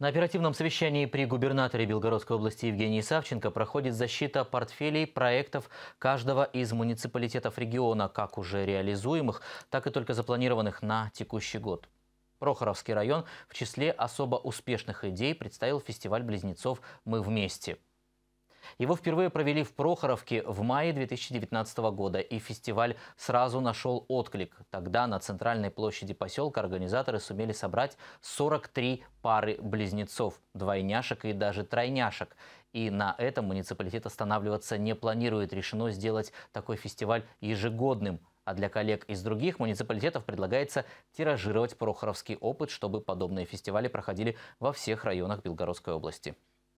На оперативном совещании при губернаторе Белгородской области Евгении Савченко проходит защита портфелей проектов каждого из муниципалитетов региона, как уже реализуемых, так и только запланированных на текущий год. Прохоровский район в числе особо успешных идей представил фестиваль близнецов «Мы вместе». Его впервые провели в Прохоровке в мае 2019 года, и фестиваль сразу нашел отклик. Тогда на центральной площади поселка организаторы сумели собрать 43 пары близнецов, двойняшек и даже тройняшек. И на этом муниципалитет останавливаться не планирует. Решено сделать такой фестиваль ежегодным а для коллег из других муниципалитетов предлагается тиражировать прохоровский опыт, чтобы подобные фестивали проходили во всех районах Белгородской области.